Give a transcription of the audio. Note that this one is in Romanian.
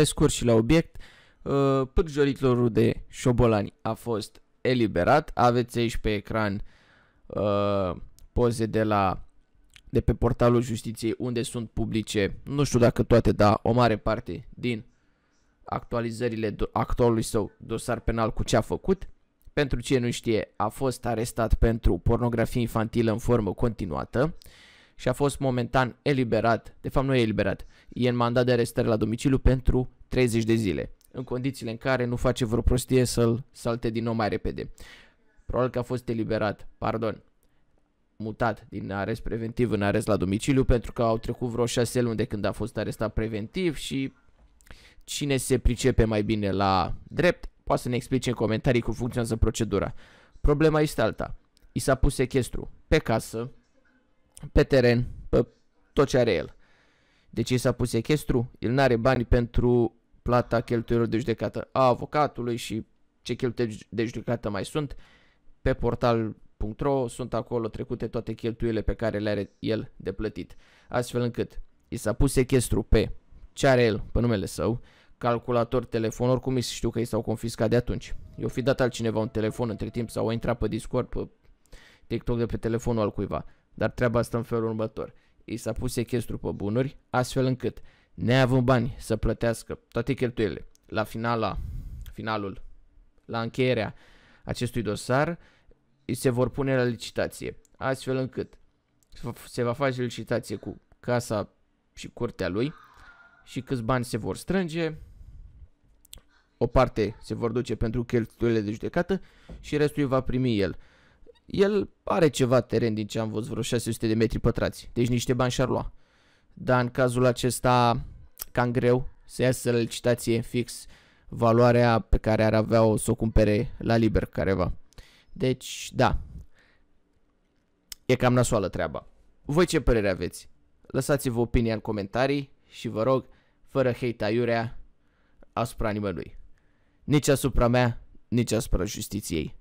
pe scurt și la obiect, uh, pârjoritorul de șobolani a fost eliberat. Aveți aici pe ecran uh, poze de la de pe portalul justiției unde sunt publice, nu știu dacă toate, dar o mare parte din actualizările actualului său dosar penal cu ce a făcut. Pentru cine nu știe, a fost arestat pentru pornografie infantilă în formă continuată. Uh, și a fost momentan eliberat, de fapt nu e eliberat, e în mandat de arestare la domiciliu pentru 30 de zile, în condițiile în care nu face vreo prostie să-l salte din nou mai repede. Probabil că a fost eliberat, pardon, mutat din arest preventiv în arest la domiciliu pentru că au trecut vreo 6 luni de când a fost arestat preventiv și cine se pricepe mai bine la drept poate să ne explice în comentarii cum funcționează procedura. Problema este alta. I s-a pus sechestru pe casă, pe teren, pe tot ce are el. Deci i s-a pus echestru, el n-are bani pentru plata cheltuielor de judecată a avocatului și ce cheltuieli de judecată mai sunt. Pe portal.ro sunt acolo trecute toate cheltuielile pe care le are el de plătit. Astfel încât i s-a pus echestru pe ce are el, pe numele său, calculator, telefon, oricum îi știu că i s-au confiscat de atunci. Eu fi dat altcineva un telefon între timp sau a intrat pe Discord, pe TikTok de pe telefonul al cuiva. Dar treaba asta în felul următor. i s-a pus sechestru pe bunuri, astfel încât, neavând bani să plătească toate cheltuielile, la finala, finalul, la încheierea acestui dosar, îi se vor pune la licitație, astfel încât se va face licitație cu casa și curtea lui și câți bani se vor strânge, o parte se vor duce pentru cheltuielile de judecată și restul îi va primi el. El are ceva teren din ce am văzut, vreo 600 de metri pătrați, deci niște bani și-ar lua. Dar în cazul acesta, cam greu să iasă la licitație fix valoarea pe care ar avea o să o cumpere la liber careva. Deci, da, e cam nasoală treaba. Voi ce părere aveți? Lăsați-vă opinia în comentarii și vă rog, fără hate aiurea asupra nimănui. Nici asupra mea, nici asupra justiției.